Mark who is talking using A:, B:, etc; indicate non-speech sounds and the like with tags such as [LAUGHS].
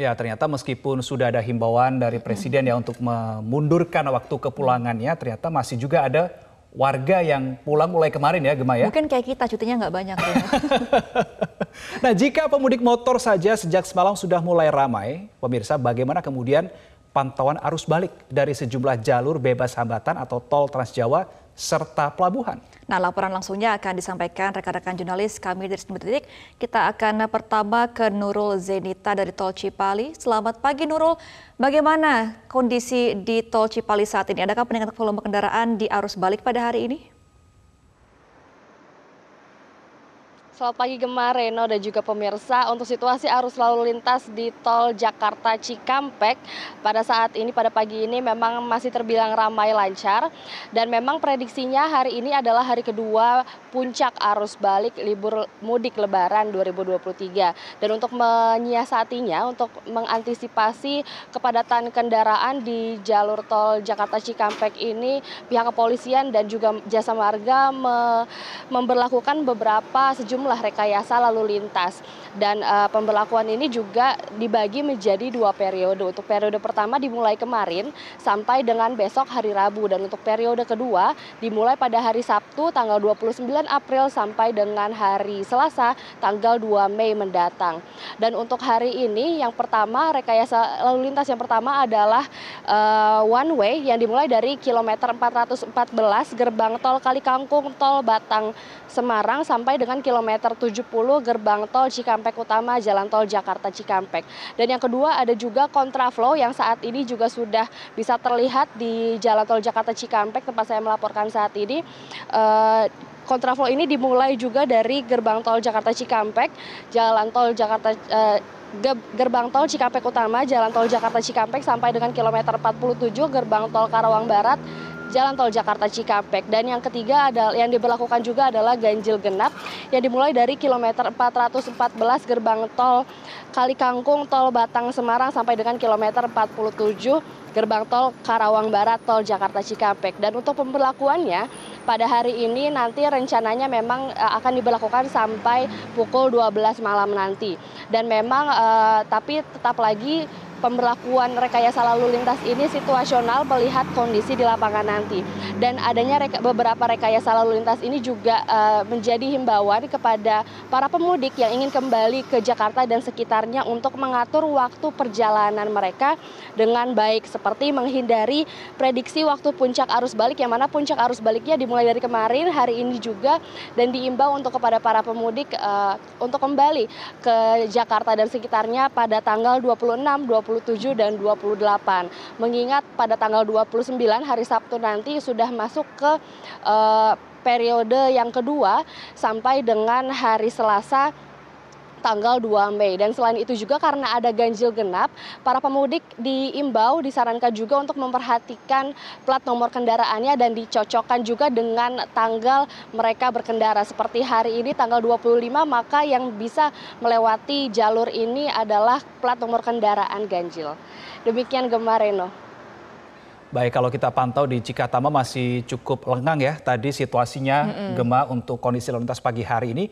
A: Ya, ternyata meskipun sudah ada himbauan dari presiden ya untuk memundurkan waktu kepulangannya, ternyata masih juga ada warga yang pulang mulai kemarin ya, Gemma ya.
B: Mungkin kayak kita cutinya nggak banyak. Ya.
A: [LAUGHS] nah, jika pemudik motor saja sejak semalam sudah mulai ramai, pemirsa, bagaimana kemudian pantauan arus balik dari sejumlah jalur bebas hambatan atau tol Trans Jawa serta pelabuhan?
B: Nah, laporan langsungnya akan disampaikan rekan-rekan jurnalis kami dari Sumber Titik. Kita akan pertama ke Nurul Zenita dari Tol Cipali. Selamat pagi Nurul. Bagaimana kondisi di Tol Cipali saat ini? Adakah peningkatan volume kendaraan di arus balik pada hari ini?
C: Selamat pagi Gemar, Reno dan juga pemirsa. Untuk situasi arus lalu lintas di tol Jakarta Cikampek pada saat ini pada pagi ini memang masih terbilang ramai lancar dan memang prediksinya hari ini adalah hari kedua puncak arus balik libur mudik Lebaran 2023. Dan untuk menyiasatinya, untuk mengantisipasi kepadatan kendaraan di jalur tol Jakarta Cikampek ini pihak kepolisian dan juga jasa marga me memberlakukan beberapa sejumlah sejumlah rekayasa lalu lintas dan uh, pemberlakuan ini juga dibagi menjadi dua periode. Untuk periode pertama dimulai kemarin sampai dengan besok hari Rabu dan untuk periode kedua dimulai pada hari Sabtu tanggal 29 April sampai dengan hari Selasa tanggal 2 Mei mendatang. Dan untuk hari ini yang pertama rekayasa lalu lintas yang pertama adalah uh, one way yang dimulai dari kilometer 414 gerbang tol Kali Kangkung tol Batang Semarang sampai dengan kilometer kilometer 70 gerbang tol Cikampek Utama Jalan Tol Jakarta Cikampek. Dan yang kedua ada juga kontraflow yang saat ini juga sudah bisa terlihat di Jalan Tol Jakarta Cikampek tempat saya melaporkan saat ini. Eh, kontraflow ini dimulai juga dari gerbang tol Jakarta Cikampek, Jalan Tol Jakarta eh, gerbang tol Cikampek Utama, Jalan Tol Jakarta Cikampek sampai dengan kilometer 47 gerbang tol Karawang Barat, Jalan Tol Jakarta Cikampek. Dan yang ketiga adalah yang diberlakukan juga adalah ganjil genap yang dimulai dari kilometer 414 gerbang tol Kali Kangkung Tol Batang Semarang sampai dengan kilometer 47 gerbang tol Karawang Barat Tol Jakarta Cikampek. Dan untuk pemberlakuannya pada hari ini nanti rencananya memang eh, akan diberlakukan sampai pukul 12 malam nanti. Dan memang eh, tapi tetap lagi pemberlakuan rekayasa lalu lintas ini situasional melihat kondisi di lapangan nanti. Dan adanya reka, beberapa rekayasa lalu lintas ini juga uh, menjadi himbauan kepada para pemudik yang ingin kembali ke Jakarta dan sekitarnya untuk mengatur waktu perjalanan mereka dengan baik seperti menghindari prediksi waktu puncak arus balik yang mana puncak arus baliknya dimulai dari kemarin hari ini juga dan diimbau untuk kepada para pemudik uh, untuk kembali ke Jakarta dan sekitarnya pada tanggal 26, 27 27 dan 28. Mengingat pada tanggal 29 hari Sabtu nanti sudah masuk ke uh, periode yang kedua sampai dengan hari Selasa tanggal 2 Mei. Dan selain itu juga karena ada ganjil genap, para pemudik diimbau disarankan juga untuk memperhatikan plat nomor kendaraannya dan dicocokkan juga dengan tanggal mereka berkendara. Seperti hari ini tanggal 25 maka yang bisa melewati jalur ini adalah plat nomor kendaraan ganjil. Demikian Gemma Reno.
A: Baik, kalau kita pantau di Cikatama masih cukup lengang ya tadi situasinya mm -hmm. Gema untuk kondisi lalu lintas pagi hari ini.